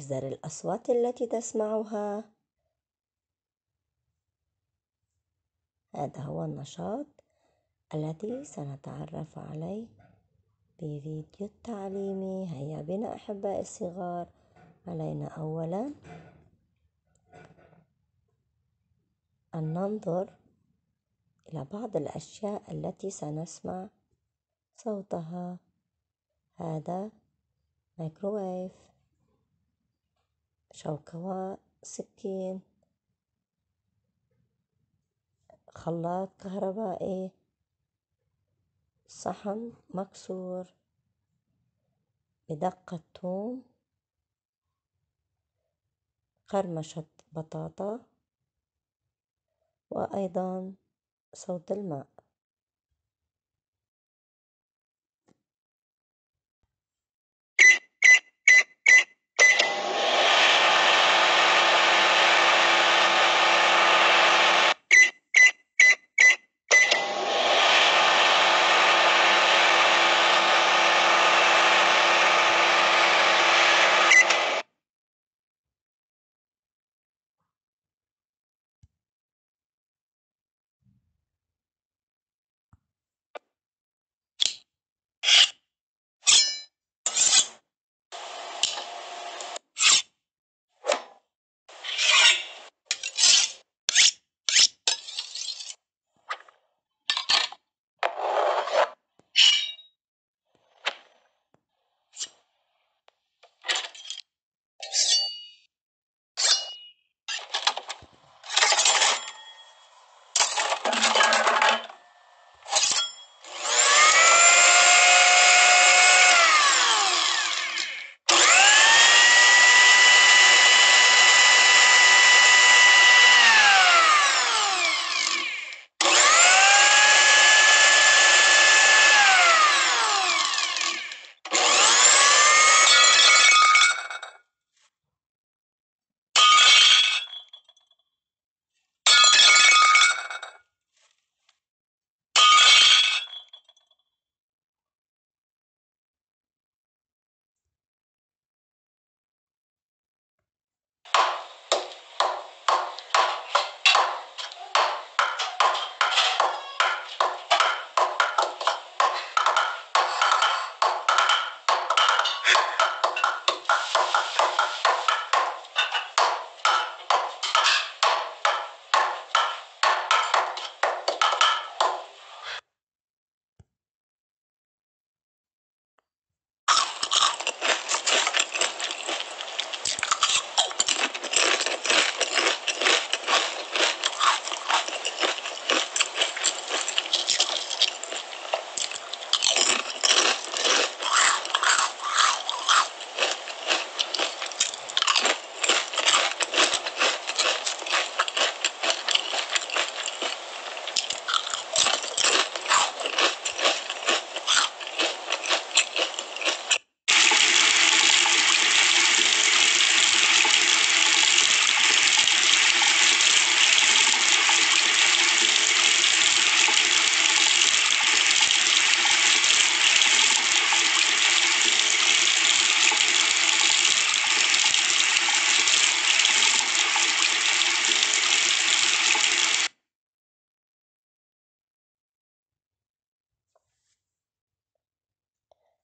احذر الأصوات التي تسمعها هذا هو النشاط الذي سنتعرف عليه بفيديو التعليمي هيا بنا أحبائي الصغار علينا أولا أن ننظر إلى بعض الأشياء التي سنسمع صوتها هذا ميكروويف شوكوان سكين خلاط كهربائي صحن مكسور بدقة ثوم قرمشة بطاطا وأيضا صوت الماء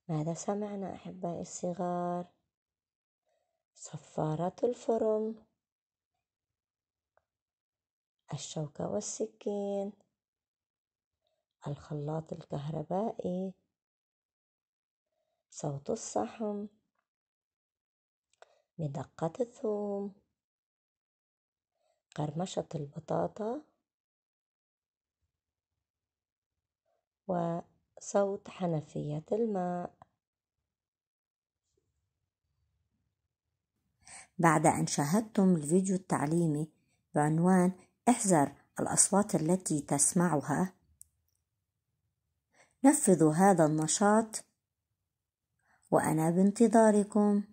ماذا سمعنا أحبائي الصغار؟ صفارة الفرن الشوكة والسكين الخلاط الكهربائي صوت الصحن مدقة الثوم قرمشة البطاطا و صوت حنفية الماء بعد أن شاهدتم الفيديو التعليمي بعنوان احذر الأصوات التي تسمعها نفذوا هذا النشاط وأنا بانتظاركم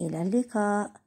إلى اللقاء